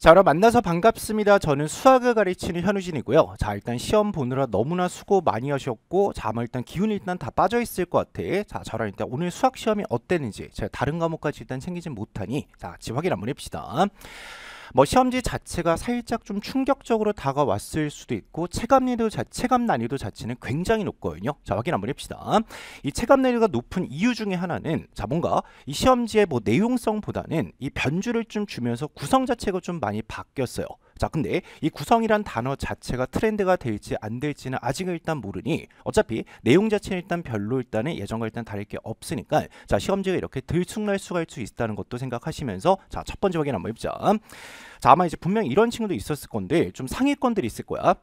자, 여러분 만나서 반갑습니다. 저는 수학을 가르치는 현우진이고요. 자, 일단 시험 보느라 너무나 수고 많이 하셨고 자, 아마 일단 기운이 일단 다 빠져 있을 것 같아. 자, 저랑 일단 오늘 수학 시험이 어땠는지 제가 다른 과목까지 일단 챙기진 못하니 자, 지금 확인 한번 해봅시다. 뭐 시험지 자체가 살짝 좀 충격적으로 다가왔을 수도 있고 체감 난이도 자, 체감 난이도 자체는 굉장히 높거든요. 자 확인 한번 해봅시다. 이 체감 난이도가 높은 이유 중에 하나는 자 뭔가 이 시험지의 뭐 내용성보다는 이 변주를 좀 주면서 구성 자체가 좀 많이 바뀌었어요. 자 근데 이 구성이란 단어 자체가 트렌드가 될지 안 될지는 아직은 일단 모르니 어차피 내용 자체는 일단 별로 일단은 예전과 일단 다를 게 없으니까 자 시험지가 이렇게 들쑥날쑥할 수 있다는 것도 생각하시면서 자 첫 번째 확인 한번 해보자 자 아마 이제 분명 이런 친구도 있었을 건데 좀 상위권들이 있을 거야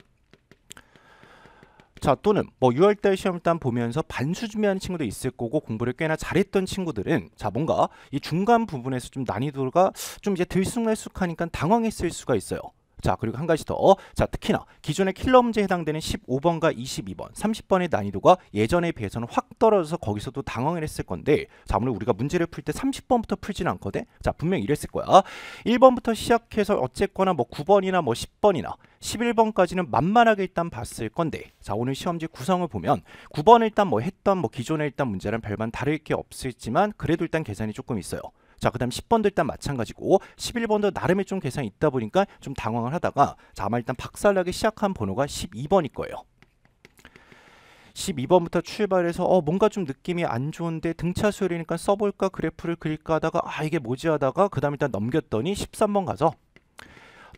자 또는 뭐 6월달 시험 일단 보면서 반수 준비하는 친구도 있을 거고 공부를 꽤나 잘했던 친구들은 자 뭔가 이 중간 부분에서 좀 난이도가 좀 이제 들쑥날쑥하니까 당황했을 수가 있어요. 자 그리고 한 가지 더 자 특히나 기존의 킬러 문제에 해당되는 15번과 22번 30번의 난이도가 예전에 비해서는 확 떨어져서 거기서도 당황을 했을 건데 자 오늘 우리가 문제를 풀 때 30번부터 풀진 않거든 자 분명 이랬을 거야 1번부터 시작해서 어쨌거나 뭐 9번이나 뭐 10번이나 11번까지는 만만하게 일단 봤을 건데 자 오늘 시험지 구성을 보면 9번 일단 뭐 했던 뭐기존에 일단 문제랑 별반 다를 게 없을지만 그래도 일단 계산이 조금 있어요 자, 그 다음 10번도 일단 마찬가지고 11번도 나름의 좀 계산이 있다 보니까 좀 당황을 하다가 자, 아마 일단 박살나기 시작한 번호가 12번일 거예요. 12번부터 출발해서 어 뭔가 좀 느낌이 안 좋은데 등차 수열이니까 써볼까 그래프를 그릴까 하다가 아 이게 뭐지 하다가 그 다음 일단 넘겼더니 13번 가서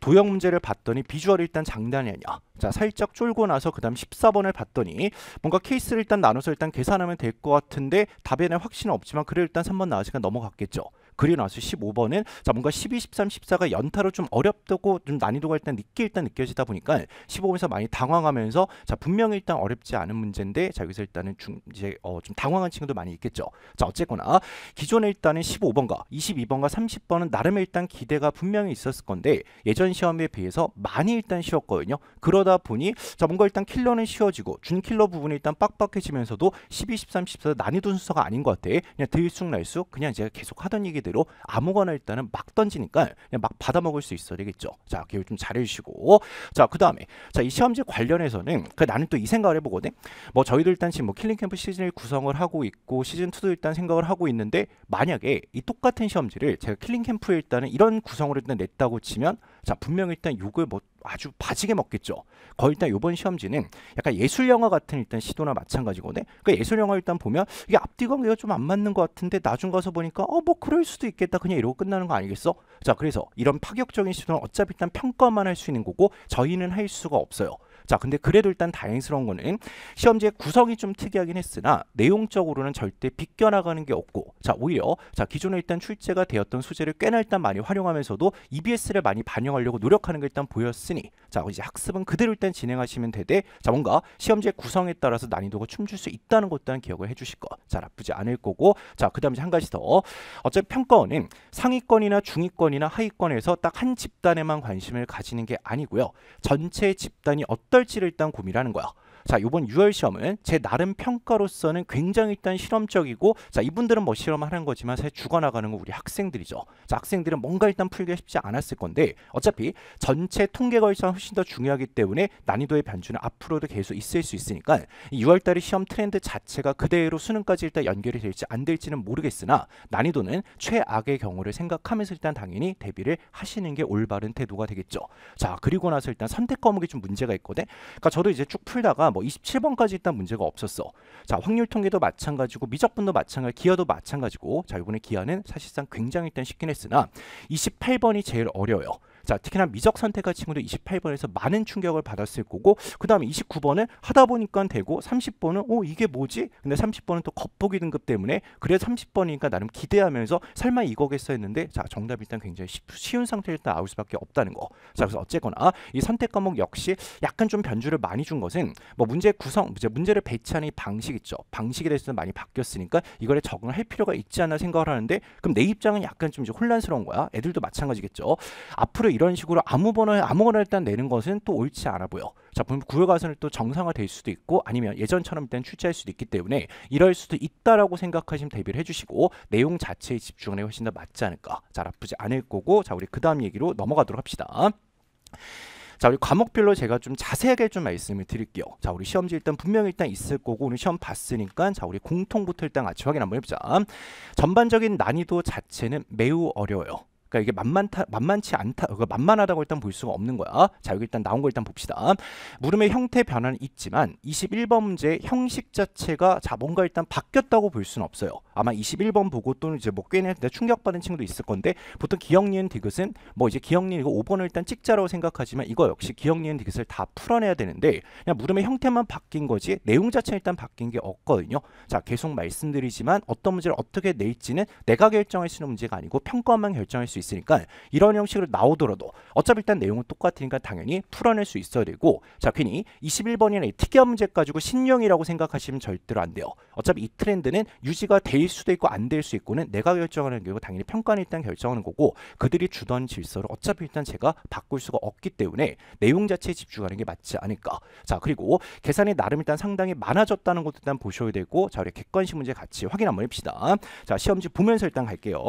도형 문제를 봤더니 비주얼이 일단 장단이 아니야. 자 살짝 쫄고 나서 그 다음 14번을 봤더니 뭔가 케이스를 일단 나눠서 일단 계산하면 될 것 같은데 답에는 확신은 없지만 그래 일단 3번 나왔으니까 넘어갔겠죠. 그리나요 15번은 자 뭔가 12, 13, 14가 연타로 좀 어렵다고 좀 난이도가 일단 늦게 일단 느껴지다 보니까 15번에서 많이 당황하면서 자 분명히 일단 어렵지 않은 문제인데 자 여기서 일단은 중 이제 어, 좀 당황한 친구도 많이 있겠죠. 자 어쨌거나 기존에 일단은 15번과 22번과 30번은 나름의 일단 기대가 분명히 있었을 건데 예전 시험에 비해서 많이 일단 쉬웠거든요. 그러다 보니 자 뭔가 일단 킬러는 쉬워지고 준킬러 부분이 일단 빡빡해지면서도 12, 13, 14 난이도 순서가 아닌 것 같아. 그냥 들쑥날쑥 그냥 제가 계속 하던 얘기들 그대로 아무거나 일단은 막 던지니까 그냥 막 받아 먹을 수 있어야 되겠죠. 자, 기회 좀 잘해주시고. 자, 그 다음에 자 이 시험지 관련해서는 그 나는 또 이 생각을 해보거든. 뭐 저희도 일단 지금 뭐 킬링 캠프 시즌 을 구성을 하고 있고 시즌 2도 일단 생각을 하고 있는데 만약에 이 똑같은 시험지를 제가 킬링 캠프에 일단은 이런 구성으로 일단 냈다고 치면 자 분명 일단 욕을 뭐 아주 바지게 먹겠죠. 거의 일단 이번 시험지는 약간 예술 영화 같은 일단 시도나 마찬가지거든. 그 그러니까 예술 영화 일단 보면 이게 앞뒤가 내가 좀 안 맞는 것 같은데 나중 가서 보니까 어 뭐 그럴 수도 있겠다 그냥 이러고 끝나는 거 아니겠어? 자 그래서 이런 파격적인 시도는 어차피 일단 평가만 할 수 있는 거고 저희는 할 수가 없어요. 자 근데 그래도 일단 다행스러운 거는 시험지의 구성이 좀 특이하긴 했으나 내용적으로는 절대 비껴나가는 게 없고 자 오히려 자 기존에 일단 출제가 되었던 소재를 꽤나 일단 많이 활용하면서도 EBS를 많이 반영하려고 노력하는 게 일단 보였으니 자 이제 학습은 그대로 일단 진행하시면 되되 자 뭔가 시험지의 구성에 따라서 난이도가 춤출 수 있다는 것도 한 기억을 해주실 거. 자 나쁘지 않을 거고 자 그다음 에한 가지 더 어차피 평가원은 상위권이나 중위권이나 하위권에서 딱 한 집단에만 관심을 가지는 게 아니고요 전체 집단이 어떤 설치를 일단 고민하는 거야. 자, 이번 6월 시험은 제 나름 평가로서는 굉장히 일단 실험적이고 자, 이분들은 뭐 실험하는 거지만 사실 죽어나가는 건 우리 학생들이죠. 자, 학생들은 뭔가 일단 풀기가 쉽지 않았을 건데 어차피 전체 통계 결산 훨씬 더 중요하기 때문에 난이도의 변주는 앞으로도 계속 있을 수 있으니까 6월 달의 시험 트렌드 자체가 그대로 수능까지 일단 연결이 될지 안 될지는 모르겠으나 난이도는 최악의 경우를 생각하면서 일단 당연히 대비를 하시는 게 올바른 태도가 되겠죠. 자, 그리고 나서 일단 선택 과목이 좀 문제가 있거든. 그러니까 저도 이제 쭉 풀다가 뭐 27번까지 일단 문제가 없었어. 자, 확률 통계도 마찬가지고 미적분도 마찬가지고 기하도 마찬가지고 자, 이번에 기하는 사실상 굉장히 일단 쉽긴 했으나 28번이 제일 어려워요. 자, 특히나 미적 선택할 친구도 28번에서 많은 충격을 받았을 거고 그 다음에 29번은 하다 보니까 되고 30번은 어 이게 뭐지? 근데 30번은 또 겉보기 등급 때문에 그래 30번이니까 나름 기대하면서 설마 이거겠어 했는데 자 정답 일단 굉장히 쉽, 쉬운 상태 일단 나올 수밖에 없다는 거. 자 그래서 어쨌거나 이 선택 과목 역시 약간 좀 변주를 많이 준 것은 뭐 문제 구성, 이제 문제를 배치하는 방식 있죠. 방식에 대해서는 많이 바뀌었으니까 이거에 적응할 필요가 있지 않나 생각을 하는데 그럼 내 입장은 약간 좀 이제 혼란스러운 거야. 애들도 마찬가지겠죠. 앞으로 이런 식으로 아무거나 아무거나 일단 내는 것은 또 옳지 않아 보여. 자, 작품 구역 가선을 또 정상화될 수도 있고 아니면 예전처럼 일단 출제할 수도 있기 때문에 이럴 수도 있다라고 생각하시면 대비를 해주시고 내용 자체에 집중하는 게 훨씬 더 맞지 않을까. 자, 나쁘지 않을 거고 자 우리 그 다음 얘기로 넘어가도록 합시다. 자 우리 과목별로 제가 좀 자세하게 좀 말씀을 드릴게요 자 우리 시험지 일단 분명히 일단 있을 거고 오늘 시험 봤으니까 자 우리 공통부터 일단 같이 확인 한번 해보자 전반적인 난이도 자체는 매우 어려워요 그러니까 이게 만만타, 만만치 않다, 그 만만하다고 일단 볼 수가 없는 거야. 자, 여기 일단 나온 거 일단 봅시다. 물음의 형태 변화는 있지만 21번 문제 형식 자체가 자 뭔가 일단 바뀌었다고 볼 수는 없어요. 아마 21번 보고 또는 이제 뭐 꽤내 충격받은 친구도 있을 건데 보통 기억 니은 디귿은 뭐 이제 기억 니은 이거 5번을 일단 찍자라고 생각하지만 이거 역시 기억 니은 디귿을 다 풀어내야 되는데 그냥 물음의 형태만 바뀐 거지 내용 자체 는 일단 바뀐 게 없거든요. 자, 계속 말씀드리지만 어떤 문제를 어떻게 낼지는 내가 결정할 수 있는 문제가 아니고 평가만 결정할 수 있으니까 이런 형식으로 나오더라도 어차피 일단 내용은 똑같으니까 당연히 풀어낼 수 있어야 되고 자 괜히 21번이나 이 특이한 문제 가지고 신령이라고 생각하시면 절대로 안 돼요. 어차피 이 트렌드는 유지가 될 수도 있고 안 될 수 있고는 내가 결정하는 거고 당연히 평가는 일단 결정하는 거고 그들이 주던 질서를 어차피 일단 제가 바꿀 수가 없기 때문에 내용 자체에 집중하는 게 맞지 않을까. 자 그리고 계산이 나름 일단 상당히 많아졌다는 것도 일단 보셔야 되고 자 우리 객관식 문제 같이 확인 한번 해봅시다. 자 시험지 보면서 일단 갈게요.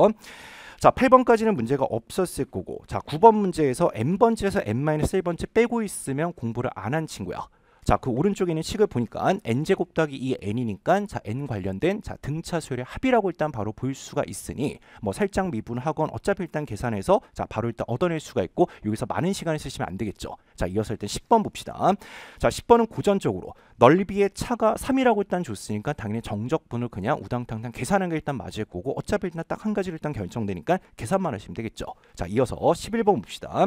자, 8번까지는 문제가 없었을 거고 자, 9번 문제에서 n번째에서 n-1번째 빼고 있으면 공부를 안 한 친구야. 자, 그 오른쪽에 있는 식을 보니까 n제곱 더하기 2n이니까 자, n 관련된 자, 등차 수열의 합이라고 일단 바로 볼 수가 있으니 뭐 살짝 미분하건 어차피 일단 계산해서 자, 바로 일단 얻어낼 수가 있고 여기서 많은 시간을 쓰시면 안 되겠죠. 자, 이어서 일단 10번 봅시다. 자, 10번은 고전적으로 넓이의 차가 3이라고 일단 줬으니까 당연히 정적분을 그냥 우당탕탕 계산한 게 일단 맞을 거고 어차피 일단 딱 한 가지를 일단 결정되니까 계산만 하시면 되겠죠. 자, 이어서 11번 봅시다.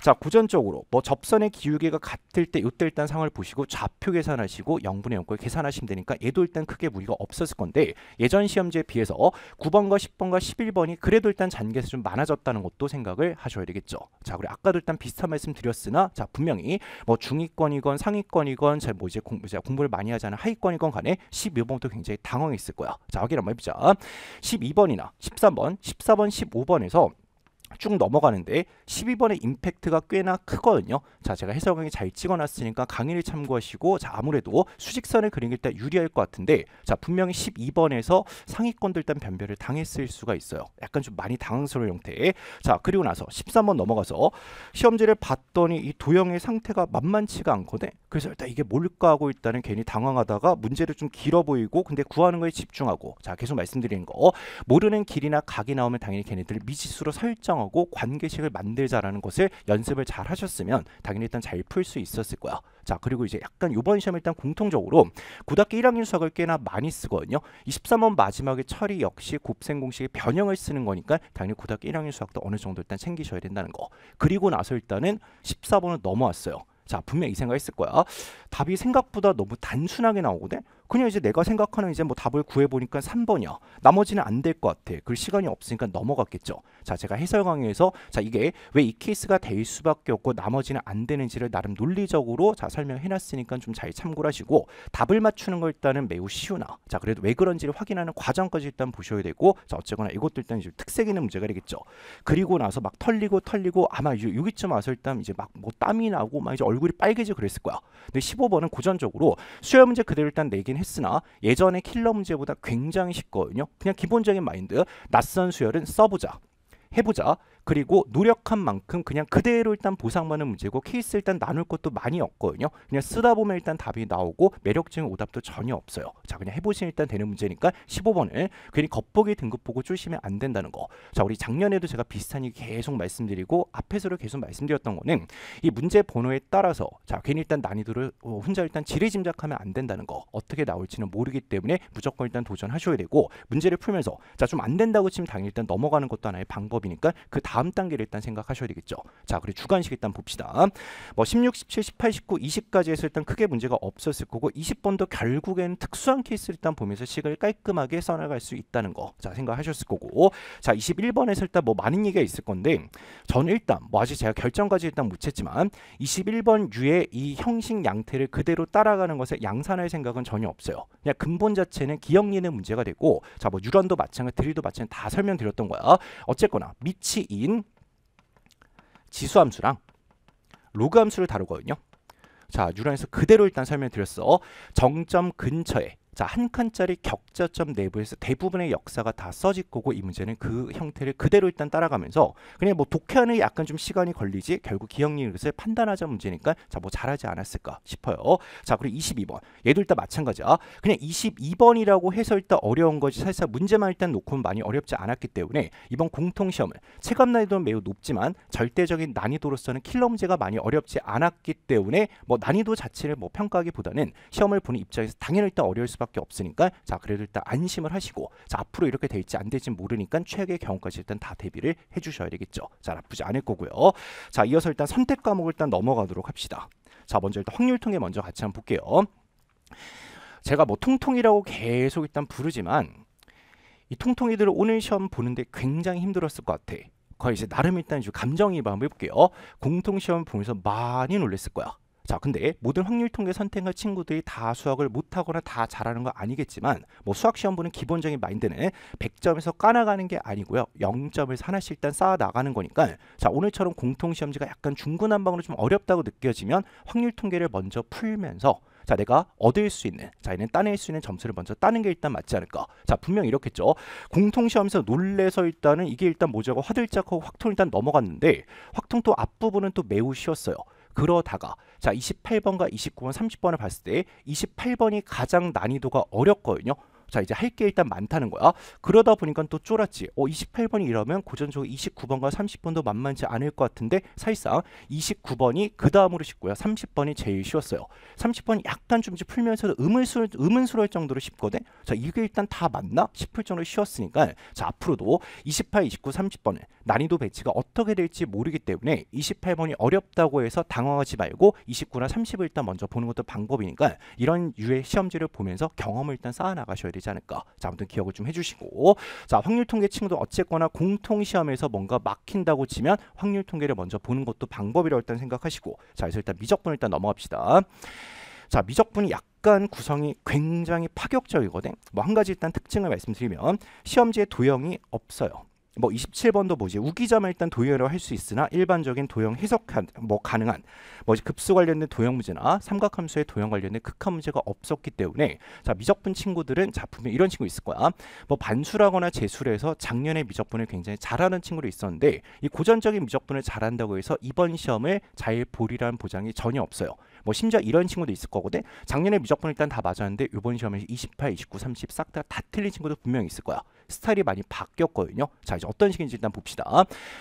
자 고전적으로 뭐 접선의 기울기가 같을 때 이때 일단 상을 황 보시고 좌표 계산하시고 0분의 0꼴 계산하시면 되니까 얘도 일단 크게 무리가 없었을 건데 예전 시험지에 비해서 9번과 10번과 11번이 그래도 일단 잔계수 좀 많아졌다는 것도 생각을 하셔야 되겠죠. 자 그리고 아까도 일단 비슷한 말씀 드렸으나 자 분명히 뭐 중위권이건 상위권이건 뭐 이제, 공, 이제 공부를 많이 하지 않은 하위권이건 간에 12번부터 굉장히 당황했을 거야. 자 확인 한번 해보자. 12번이나 13번, 14번, 15번에서 쭉 넘어가는데 12번의 임팩트가 꽤나 크거든요. 자, 제가 해설강의 잘 찍어놨으니까 강의를 참고하시고 자, 아무래도 수직선을 그리길 때 유리할 것 같은데 자, 분명히 12번에서 상위권들 일단 변별을 당했을 수가 있어요. 약간 좀 많이 당황스러운 형태에 자, 그리고 나서 13번 넘어가서 시험지를 봤더니 이 도형의 상태가 만만치가 않거든. 그래서 일단 이게 뭘까 하고 일단은 괜히 당황하다가 문제를 좀 길어 보이고 근데 구하는 거에 집중하고 자, 계속 말씀드리는 거 모르는 길이나 각이 나오면 당연히 걔네들 미지수로 설정 설명하고 관계식을 만들자라는 것을 연습을 잘 하셨으면 당연히 일단 잘 풀 수 있었을 거야. 자 그리고 이제 약간 이번 시험 일단 공통적으로 고등학교 1학년 수학을 꽤나 많이 쓰거든요. 23번 마지막에 처리 역시 곱셈 공식의 변형을 쓰는 거니까 당연히 고등학교 1학년 수학도 어느 정도 일단 챙기셔야 된다는 거. 그리고 나서 일단은 14번을 넘어왔어요. 자 분명히 이 생각했을 거야. 답이 생각보다 너무 단순하게 나오거든. 그냥 이제 내가 생각하는 이제 뭐 답을 구해보니까 3번이야. 나머지는 안 될 것 같아. 그 시간이 없으니까 넘어갔겠죠. 자, 제가 해설 강의에서 자, 이게 왜 이 케이스가 될 수밖에 없고 나머지는 안 되는지를 나름 논리적으로 자, 설명해 놨으니까 좀 잘 참고를 하시고 답을 맞추는 걸 일단은 매우 쉬우나 자, 그래도 왜 그런지를 확인하는 과정까지 일단 보셔야 되고 자, 어쨌거나 이것도 일단 이제 특색 있는 문제가 되겠죠. 그리고 나서 막 털리고 털리고 아마 여기쯤 와서 일단 이제 막 뭐 땀이 나고 막 이제 얼굴이 빨개지 그랬을 거야. 근데 15번은 고전적으로 수열 문제 그대로 일단 내긴 했으나 예전의 킬러 문제보다 굉장히 쉽거든요. 그냥 기본적인 마인드. 낯선 수혈은 써보자. 해보자. 그리고 노력한 만큼 그냥 그대로 일단 보상만은 문제고 케이스 일단 나눌 것도 많이 없거든요. 그냥 쓰다 보면 일단 답이 나오고 매력적인 오답도 전혀 없어요. 자 그냥 해보시면 일단 되는 문제니까 15번을 괜히 겉보기 등급 보고 쫄시면 안 된다는 거. 자 우리 작년에도 제가 비슷한 얘기 계속 말씀드리고 앞에서도 계속 말씀드렸던 거는 이 문제 번호에 따라서 자 괜히 일단 난이도를 어, 혼자 일단 지레짐작하면 안 된다는 거. 어떻게 나올지는 모르기 때문에 무조건 일단 도전하셔야 되고 문제를 풀면서 자 좀 안 된다고 치면 당연히 일단 넘어가는 것도 하나의 방법이니까 그 다음 다음 단계를 일단 생각하셔야 되겠죠. 자, 그리고 주간식 일단 봅시다. 뭐 16, 17, 18, 19, 20까지 해서 일단 크게 문제가 없었을 거고 20번도 결국엔 특수한 케이스를 일단 보면서 식을 깔끔하게 써나갈 수 있다는 거. 자, 생각하셨을 거고. 자, 21번에서 일단 뭐 많은 얘기가 있을 건데 저는 일단 뭐 아직 제가 결정까지 일단 못 했지만 21번 유의 이 형식 양태를 그대로 따라가는 것에 양산할 생각은 전혀 없어요. 그냥 근본 자체는 기억리는 문제가 되고 자, 뭐 유런도 마찬가지, 드릴도 마찬가지 다 설명드렸던 거야. 어쨌거나 미치 이 D인 지수함수랑 로그함수를 다루거든요. 자, 뉴런에서 그대로 일단 설명드렸어. 정점 근처에 자, 한 칸짜리 격자점 내부에서 대부분의 역사가 다 써질 거고 이 문제는 그 형태를 그대로 일단 따라가면서 그냥 뭐 독해하는 약간 좀 시간이 걸리지 결국 기억력을 판단하자 문제니까 자, 뭐 잘하지 않았을까 싶어요. 자, 그리고 22번. 얘도 일단 마찬가지야. 그냥 22번이라고 해서 일단 어려운 거지 사실 문제만 일단 놓고는 많이 어렵지 않았기 때문에 이번 공통시험을 체감 난이도는 매우 높지만 절대적인 난이도로서는 킬러 문제가 많이 어렵지 않았기 때문에 뭐 난이도 자체를 뭐 평가하기보다는 시험을 보는 입장에서 당연히 일단 어려울 수밖에 수밖에 없으니까 자 그래도 일단 안심을 하시고 자 앞으로 이렇게 될지 안 될지 모르니까 최악의 경우까지 일단 다 대비를 해주셔야 되겠죠. 자 나쁘지 않을 거고요. 자 이어서 일단 선택 과목을 일단 넘어가도록 합시다. 자 먼저 일단 확률 통계 먼저 같이 한번 볼게요. 제가 뭐 통통이라고 계속 일단 부르지만 이 통통이들을 오늘 시험 보는데 굉장히 힘들었을 것 같아. 거의 이제 나름 일단 감정이입 한번 해볼게요. 공통시험 보면서 많이 놀랬을 거야. 자, 근데 모든 확률 통계 선택한 친구들이 다 수학을 못하거나 다 잘하는 거 아니겠지만 뭐 수학 시험 보는 기본적인 마인드는 100점에서 까나가는 게 아니고요. 0점을 하나씩 일단 쌓아 나가는 거니까 자, 오늘처럼 공통 시험지가 약간 중구난방으로 좀 어렵다고 느껴지면 확률 통계를 먼저 풀면서 자 내가 얻을 수 있는 자 얘는 따낼 수 있는 점수를 먼저 따는 게 일단 맞지 않을까 자 분명 이렇겠죠 공통시험에서 놀래서 일단은 이게 일단 모자고 화들짝하고 확통 일단 넘어갔는데 확통 또 앞부분은 또 매우 쉬웠어요 그러다가 자 28번과 29번 30번을 봤을 때 28번이 가장 난이도가 어렵거든요 자 이제 할 게 일단 많다는 거야. 그러다 보니까 또 쫄았지. 어 28번이 이러면 고전적으로 29번과 30번도 만만치 않을 것 같은데 사실상 29번이 그 다음으로 쉽고요. 30번이 제일 쉬웠어요. 30번이 약간 좀 이제 풀면서도 음을수, 음은스러울 정도로 쉽거든. 자 이게 일단 다 맞나 싶을 정도로 쉬웠으니까 자 앞으로도 28, 29, 30번은 난이도 배치가 어떻게 될지 모르기 때문에 28번이 어렵다고 해서 당황하지 말고 29나 30을 일단 먼저 보는 것도 방법이니까 이런 유의 시험지를 보면서 경험을 일단 쌓아나가셔야 돼요. 되지 않을까. 자, 아무튼 기억을 좀 해주시고 자 확률 통계층도 어쨌거나 공통 시험에서 뭔가 막힌다고 치면 확률 통계를 먼저 보는 것도 방법이라고 일단 생각하시고 자 그래서 일단 미적분 을 일단 넘어갑시다. 자 미적분이 약 약간 구성이 굉장히 파격적이거든. 뭐 한 가지 일단 특징을 말씀드리면 시험지에 도형이 없어요. 뭐 27번도 뭐지 우기자만 일단 도형이로할 수 있으나 일반적인 도형 해석한 뭐 가능한 뭐 급수 관련된 도형 문제나 삼각함수의 도형 관련된 극한 문제가 없었기 때문에 자 미적분 친구들은 자 분명 이런 친구 있을 거야 뭐 반수라거나 재수해서 작년에 미적분을 굉장히 잘하는 친구도 있었는데 이 고전적인 미적분을 잘한다고 해서 이번 시험을 잘 보리라는 보장이 전혀 없어요 뭐 심지어 이런 친구도 있을 거거든 작년에 미적분 일단 다 맞았는데 이번 시험에 28, 29, 30 싹 다 다 틀린 친구도 분명히 있을 거야 스타일이 많이 바뀌었거든요. 자 이제 어떤 식인지 일단 봅시다.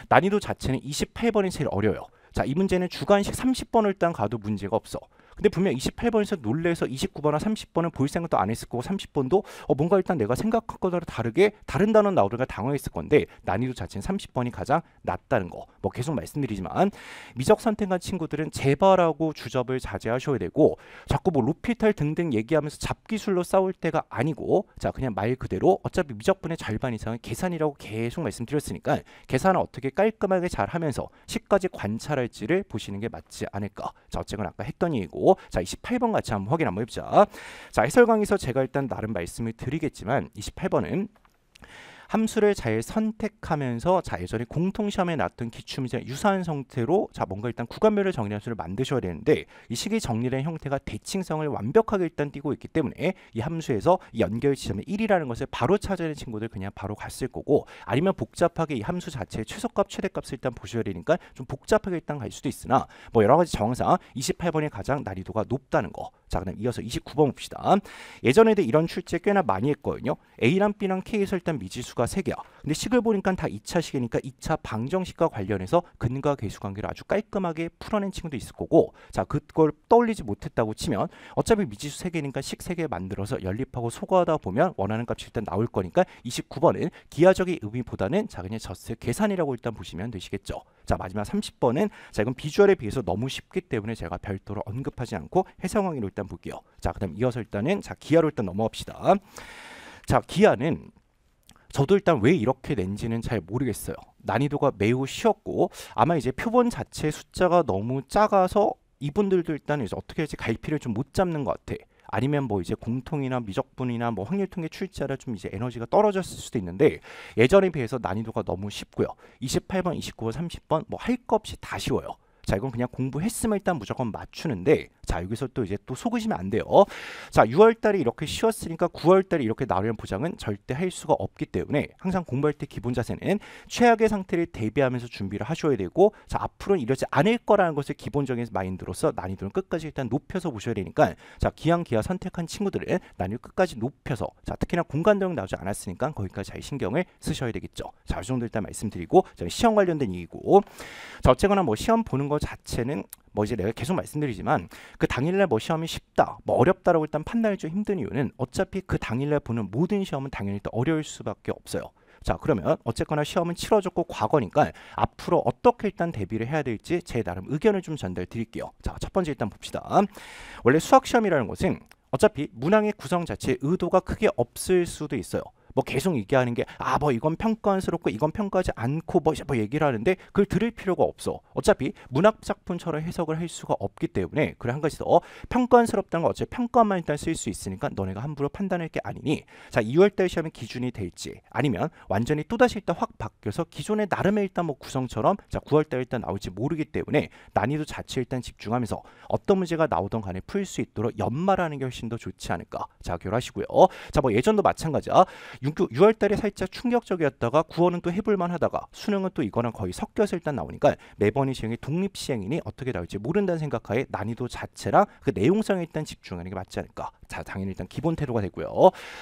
난이도 자체는 28번이 제일 어려요. 자 이 문제는 주관식 30번을 일단 가도 문제가 없어. 근데 분명 28번에서 놀래서 29번이나 30번은 볼 생각도 안 했을 거고 30번도 어, 뭔가 일단 내가 생각한 거랑 다르게 다른 단어 나오니까 당황했을 건데 난이도 자체는 30번이 가장 낮다는 거. 뭐 계속 말씀드리지만 미적 선택한 친구들은 재발하고 주접을 자제하셔야 되고 자꾸 뭐 로피탈 등등 얘기하면서 잡기술로 싸울 때가 아니고 자 그냥 말 그대로 어차피 미적분의 절반 이상은 계산이라고 계속 말씀드렸으니까 계산을 어떻게 깔끔하게 잘 하면서 시까지 관찰할지를 보시는 게 맞지 않을까. 자 어쨌건 아까 했던 얘기고 자 28번 같이 한번 확인 한번 해보자 자 해설 강의에서 제가 일단 나름 말씀을 드리겠지만 28번은 함수를 잘 선택하면서 자 예전에 공통시험에 났던 기출문제 유사한 형태로 자 뭔가 일단 구간별로 정리한 수를 만드셔야 되는데 이 식이 정리된 형태가 대칭성을 완벽하게 일단 띄고 있기 때문에 이 함수에서 연결 지점의 1이라는 것을 바로 찾아낸 친구들 그냥 바로 갔을 거고 아니면 복잡하게 이 함수 자체의 최소값 최대값을 일단 보셔야 되니까 좀 복잡하게 일단 갈 수도 있으나 뭐 여러 가지 정황상 28번이 가장 난이도가 높다는 거자 그럼 이어서 29번 봅시다. 예전에도 이런 출제 꽤나 많이 했거든요. A랑 B랑 K에서 일단 미지수가 3개야. 근데 식을 보니까 다 2차식이니까 2차 방정식과 관련해서 근과 계수 관계를 아주 깔끔하게 풀어낸 친구도 있을 거고 자 그걸 떠올리지 못했다고 치면 어차피 미지수 3개니까 식 3개 만들어서 연립하고 소거하다 보면 원하는 값이 일단 나올 거니까 29번은 기하적인 의미보다는 자 그냥 젖세 계산이라고 일단 보시면 되시겠죠. 자 마지막 30번은 자 이건 비주얼에 비해서 너무 쉽기 때문에 제가 별도로 언급하지 않고 해상황위로 일단 볼게요. 자 그다음 이어서 일단은 자 기아로 일단 넘어갑시다. 자 기아는 저도 일단 왜 이렇게 낸지는 잘 모르겠어요. 난이도가 매우 쉬웠고 아마 이제 표본 자체 숫자가 너무 작아서 이분들도 일단 이제 어떻게 할지 갈피를 좀못 잡는 것 같아. 아니면 뭐 이제 공통이나 미적분이나 뭐 확률 통계 출제라 좀 이제 에너지가 떨어졌을 수도 있는데 예전에 비해서 난이도가 너무 쉽고요. 28번, 29번, 30번 뭐 할 것 없이 다 쉬워요. 자 이건 그냥 공부했으면 일단 무조건 맞추는데 자 여기서 또 이제 또 속으시면 안 돼요 자 6월달에 이렇게 쉬었으니까 9월달에 이렇게 나오려 보장은 절대 할 수가 없기 때문에 항상 공부할 때 기본 자세는 최악의 상태를 대비하면서 준비를 하셔야 되고 자 앞으로는 이러지 않을 거라는 것을 기본적인 마인드로서 난이도는 끝까지 일단 높여서 보셔야 되니까 자기왕기하 선택한 친구들은 난이도 끝까지 높여서 자 특히나 공간도형 나오지 않았으니까 거기까지 잘 신경을 쓰셔야 되겠죠 자이 정도 일단 말씀드리고 자, 시험 관련된 얘기고 자 어쨌거나 뭐 시험 보는 거 자체는 뭐 이제 내가 계속 말씀드리지만 그 당일날 뭐 시험이 쉽다 뭐 어렵다라고 일단 판단할좀 힘든 이유는 어차피 그 당일날 보는 모든 시험은 당연히 또 어려울 수밖에 없어요 자 그러면 어쨌거나 시험은 치러졌고 과거니까 앞으로 어떻게 일단 대비를 해야 될지 제 나름 의견을 좀 전달 드릴게요 자첫 번째 일단 봅시다 원래 수학 시험이라는 것은 어차피 문항의 구성 자체에 의도가 크게 없을 수도 있어요 뭐 계속 얘기하는 게 아 뭐 이건 평가스럽고 이건 평가하지 않고 뭐, 뭐 얘기를 하는데 그걸 들을 필요가 없어. 어차피 문학 작품처럼 해석을 할 수가 없기 때문에 그래 한 가지 더 어, 평가스럽다는 건 어차피 평가만 일단 쓸 수 있으니까 너네가 함부로 판단할 게 아니니 자 2월달 시험의 기준이 될지 아니면 완전히 또다시 일단 확 바뀌어서 기존의 나름의 일단 뭐 구성처럼 자 9월달 일단 나올지 모르기 때문에 난이도 자체 일단 집중하면서 어떤 문제가 나오던 간에 풀 수 있도록 연말하는 게 훨씬 더 좋지 않을까 자 결하시고요. 자 뭐 예전도 마찬가지야. 6월 달에 살짝 충격적이었다가 9월은 또 해볼만 하다가 수능은 또 이거랑 거의 섞여서 일단 나오니까 매번이 시행이 독립 시행이니 어떻게 나올지 모른다는 생각하에 난이도 자체랑 그 내용성에 일단 집중하는 게 맞지 않을까. 자, 당연히 일단 기본 태도가 되고요.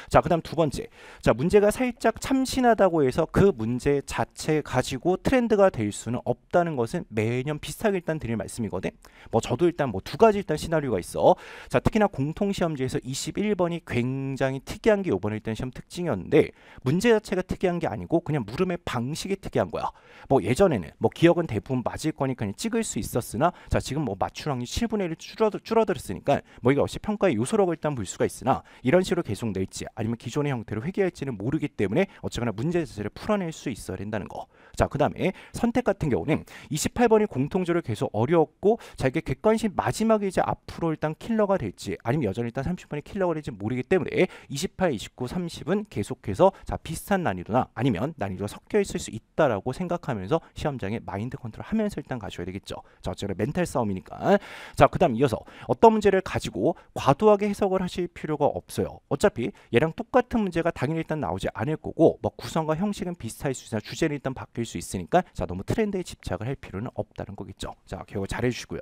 자, 그다음 두 번째. 자, 문제가 살짝 참신하다고 해서 그 문제 자체 가지고 트렌드가 될 수는 없다는 것은 매년 비슷하게 일단 드릴 말씀이거든. 뭐 저도 일단 뭐 두 가지 일단 시나리오가 있어. 자, 특히나 공통시험지에서 21번이 굉장히 특이한 게 요번에 일단 시험 특징이었는데 있는데 문제 자체가 특이한 게 아니고 그냥 물음의 방식이 특이한 거야. 뭐 예전에는 뭐 기억은 대부분 맞을 거니까 그냥 찍을 수 있었으나 자 지금 뭐 맞추량이 7분의 1이 줄어들, 줄어들었으니까 뭐 이게 역시 평가의 요소라고 일단 볼 수가 있으나 이런 식으로 계속 낼지 아니면 기존의 형태로 회귀할지는 모르기 때문에 어쨌거나 문제 자체를 풀어낼 수 있어야 된다는 거. 자, 그 다음에 선택 같은 경우는 28번이 공통적으로 계속 어려웠고 자기의 객관식 마지막에 이제 앞으로 일단 킬러가 될지 아니면 여전히 일단 30번이 킬러가 될지 모르기 때문에 28, 29, 30은 계속 계속해서 자 비슷한 난이도나 아니면 난이도가 섞여 있을 수 있다라고 생각하면서 시험장에 마인드 컨트롤하면서 일단 가셔야 되겠죠. 자 어쨌든 멘탈 싸움이니까 자 그다음 이어서 어떤 문제를 가지고 과도하게 해석을 하실 필요가 없어요. 어차피 얘랑 똑같은 문제가 당연히 일단 나오지 않을 거고 뭐 구성과 형식은 비슷할 수 있으나 주제는 일단 바뀔 수 있으니까 자 너무 트렌드에 집착을 할 필요는 없다는 거겠죠. 자 기억을 잘 해주시고요.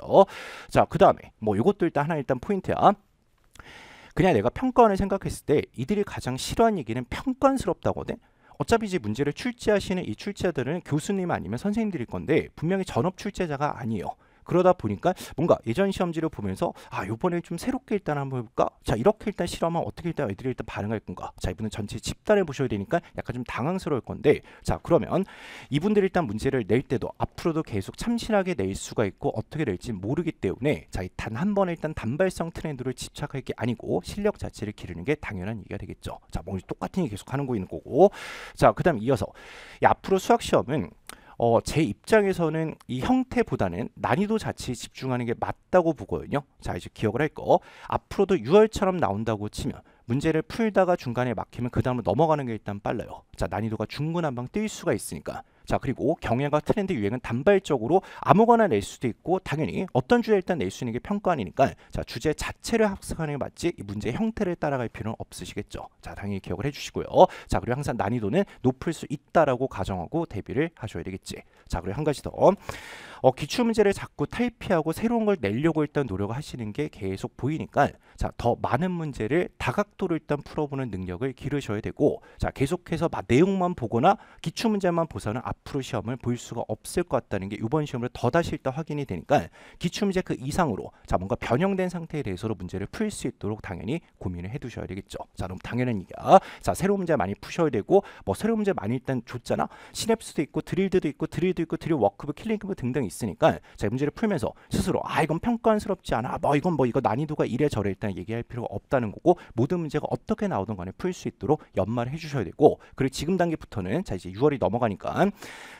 자그 다음에 뭐 이것도 일단 하나 일단 포인트야. 그냥 내가 평가원을 생각했을 때 이들이 가장 싫어하는 얘기는 평가스럽다거든. 어차피 이제 문제를 출제하시는 이 출제자들은 교수님 아니면 선생님들일 건데 분명히 전업 출제자가 아니에요. 그러다 보니까 뭔가 예전 시험지를 보면서 아 요번에 좀 새롭게 일단 한번 해볼까 자 이렇게 일단 실험하면 어떻게 일단 애들이 일단 반응할 건가 자 이분은 전체 집단을 보셔야 되니까 약간 좀 당황스러울 건데 자 그러면 이분들 이 일단 문제를 낼 때도 앞으로도 계속 참신하게 낼 수가 있고 어떻게 낼지 모르기 때문에 자단 한 번에 일단 단발성 트렌드를 집착할 게 아니고 실력 자체를 기르는 게 당연한 얘기가 되겠죠 자 뭔지 똑같은 얘기 계속 하는 거 있는 거고 자그 다음 이어서 야, 앞으로 수학 시험은 어, 제 입장에서는 이 형태보다는 난이도 자체에 집중하는 게 맞다고 보거든요. 자, 이제 기억을 할 거. 앞으로도 6월처럼 나온다고 치면 문제를 풀다가 중간에 막히면 그 다음으로 넘어가는 게 일단 빨라요. 자, 난이도가 중구난방 뛸 수가 있으니까. 자 그리고 경향과 트렌드 유행은 단발적으로 아무거나 낼 수도 있고 당연히 어떤 주제 일단 낼 수 있는 게 평가아니니까 자 주제 자체를 학습하는 게 맞지 이문제 형태를 따라갈 필요는 없으시겠죠. 자 당연히 기억을 해주시고요. 자 그리고 항상 난이도는 높을 수 있다라고 가정하고 대비를 하셔야 되겠지. 자 그리고 한 가지 더 어, 기출 문제를 자꾸 탈피하고 새로운 걸 내려고 일단 노력을 하시는 게 계속 보이니까 자더 많은 문제를 다각도로 일단 풀어보는 능력을 기르셔야 되고 자 계속해서 내용만 보거나 기출 문제만 보서는 앞 앞으로 시험을 볼 수가 없을 것 같다는 게 이번 시험을 더다시 일단 확인이 되니까 기출문제 그 이상으로 자 뭔가 변형된 상태에 대해서도 문제를 풀 수 있도록 당연히 고민을 해두셔야 되겠죠. 자 그럼 당연한 얘기야. 자 새로운 문제 많이 푸셔야 되고 뭐 새로운 문제 많이 일단 줬잖아. 시냅스도 있고 드릴드도 있고 드릴도 있고 드릴 워크북 킬링크북 등등 있으니까 자 문제를 풀면서 스스로 아 이건 평가스럽지 한 않아. 뭐 이건 뭐 이거 난이도가 이래 저래 일단 얘기할 필요가 없다는 거고 모든 문제가 어떻게 나오든 간에 풀 수 있도록 연말해 주셔야 되고 그리고 지금 단계부터는 자 이제 6월이 넘어가니까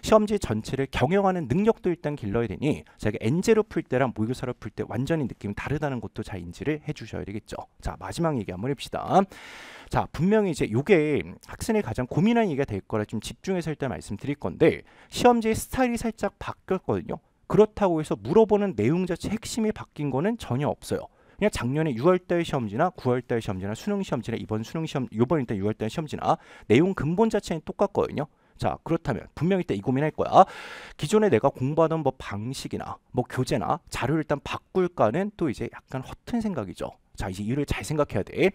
시험지 전체를 경영하는 능력도 일단 길러야 되니 제가 엔제로 풀 때랑 모의고사로풀 때 완전히 느낌이 다르다는 것도 잘 인지를 해주셔야 되겠죠. 자 마지막 얘기 한번 해봅시다. 자 분명히 이제 요게 학생이 가장 고민한 얘기가 될 거라 좀 집중해서 일단 말씀드릴 건데 시험지의 스타일이 살짝 바뀌었거든요. 그렇다고 해서 물어보는 내용 자체 핵심이 바뀐 거는 전혀 없어요. 그냥 작년에 6월달 시험지나 9월달 시험지나 수능 시험지나 이번 수능 시험 요번 일단 6월달 시험지나 내용 근본 자체는 똑같거든요. 자 그렇다면 분명히 때이 고민할 거야 기존에 내가 공부하던 뭐 방식이나 뭐 교재나 자료를 일단 바꿀까는 또 이제 약간 허튼 생각이죠 자 이제 이를 잘 생각해야 돼.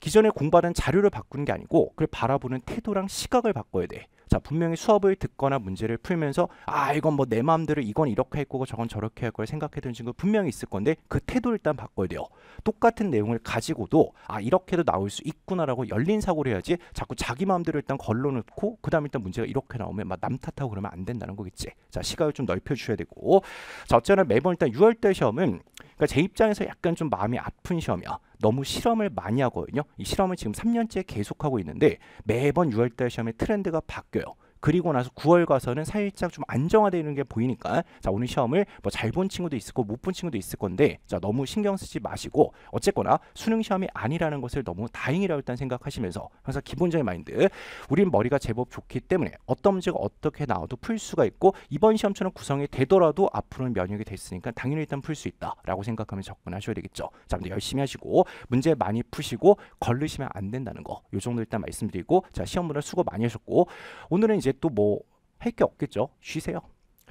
기존에공부하던 자료를 바꾸는 게 아니고 그걸 바라보는 태도랑 시각을 바꿔야 돼. 자 분명히 수업을 듣거나 문제를 풀면서 아 이건 뭐 내 마음대로 이건 이렇게 할 거고 저건 저렇게 할 걸생각해 드는 친구 분명히 있을 건데 그 태도 를 일단 바꿔야 돼요. 똑같은 내용을 가지고도 아 이렇게도 나올 수 있구나라고 열린 사고를 해야지 자꾸 자기 마음대로 일단 걸러놓고 그 다음 에 일단 문제가 이렇게 나오면 막남 탓하고 그러면 안 된다는 거겠지. 자 시각을 좀 넓혀주셔야 되고 자어쨌거 매번 일단 6월달 시험은 그러니까 제 입장에서 약간 좀 마음이 아픈 시험이야. 너무 실험을 많이 하거든요. 이 실험을 지금 3년째 계속하고 있는데 매번 6월달 시험의 트렌드가 바뀌어요. 그리고 나서 9월 가서는 살짝 좀 안정화되는 게 보이니까 자 오늘 시험을 뭐 잘 본 친구도 있을 거고 못 본 친구도 있을 건데 자 너무 신경 쓰지 마시고 어쨌거나 수능 시험이 아니라는 것을 너무 다행이라고 일단 생각하시면서 항상 기본적인 마인드 우린 머리가 제법 좋기 때문에 어떤 문제가 어떻게 나와도 풀 수가 있고 이번 시험처럼 구성이 되더라도 앞으로는 면역이 됐으니까 당연히 일단 풀 수 있다라고 생각하면 접근하셔야 되겠죠. 자, 근데 열심히 하시고 문제 많이 푸시고 걸리시면안 된다는 거. 요 정도 일단 말씀드리고 자, 시험 문화 수고 많이 하셨고 오늘은 이제 이제 또뭐 할 게 없겠죠. 쉬세요.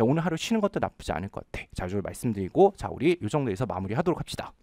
오늘 하루 쉬는 것도 나쁘지 않을 것 같아. 자주 말씀드리고 자 우리 요 정도에서 마무리하도록 합시다.